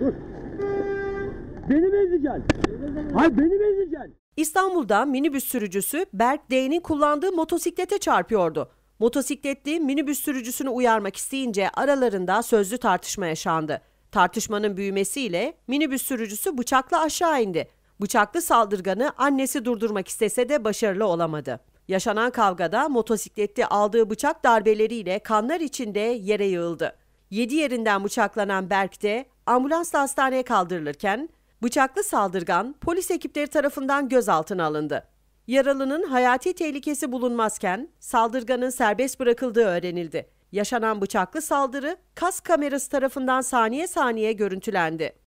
Dur. Beni mi ezeceksin? Hayır beni mi ezeceksin? İstanbul'da minibüs sürücüsü Berk D'nin kullandığı motosiklete çarpıyordu. Motosikletli minibüs sürücüsünü uyarmak isteyince aralarında sözlü tartışma yaşandı. Tartışmanın büyümesiyle minibüs sürücüsü bıçakla aşağı indi. Bıçaklı saldırganı annesi durdurmak istese de başarılı olamadı. Yaşanan kavgada motosikletli aldığı bıçak darbeleriyle kanlar içinde yere yığıldı. 7 yerinden bıçaklanan Berk de ambulansla hastaneye kaldırılırken bıçaklı saldırgan polis ekipleri tarafından gözaltına alındı. Yaralının hayati tehlikesi bulunmazken saldırganın serbest bırakıldığı öğrenildi. Yaşanan bıçaklı saldırı kas kamerası tarafından saniye saniye görüntülendi.